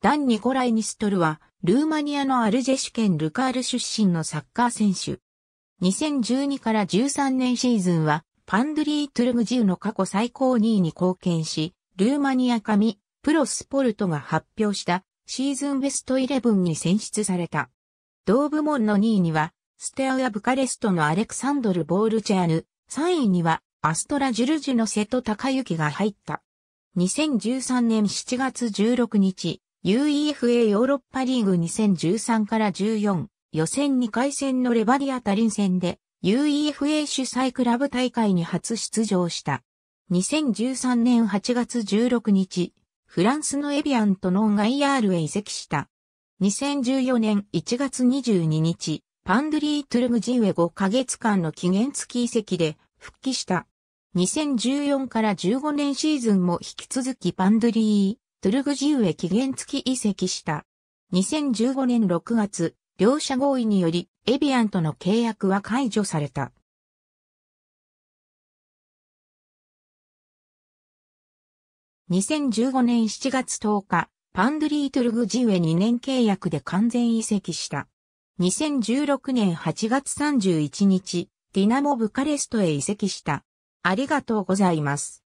ダン・ニコライ・ニストルは、ルーマニアのアルジェシュ県ルカール出身のサッカー選手。2012から13年シーズンは、パンドリー・トゥルムジウの過去最高2位に貢献し、ルーマニア紙、プロスポルトが発表したシーズンベスト11に選出された。同部門の2位には、ステアウア・ブカレストのアレクサンドル・ボールチャーヌ、3位には、アストラ・ジュルジュの瀬戸隆行が入った。2013年7月16日、UEFA ヨーロッパリーグ2013から14予選2回戦のレバディアタリン戦で UEFA 主催クラブ大会に初出場した。2013年8月16日、フランスのエビアントノン IR へ移籍した。2014年1月22日、パンドリー・トゥルグジウへ5ヶ月間の期限付き移籍で復帰した。2014から15年シーズンも引き続きパンドリートゥルグジウへ期限付き移籍した。2015年6月、両者合意により、エビアンとの契約は解除された。2015年7月10日、パンドリートゥルグジウへ2年契約で完全移籍した。2016年8月31日、ディナモブカレストへ移籍した。ありがとうございます。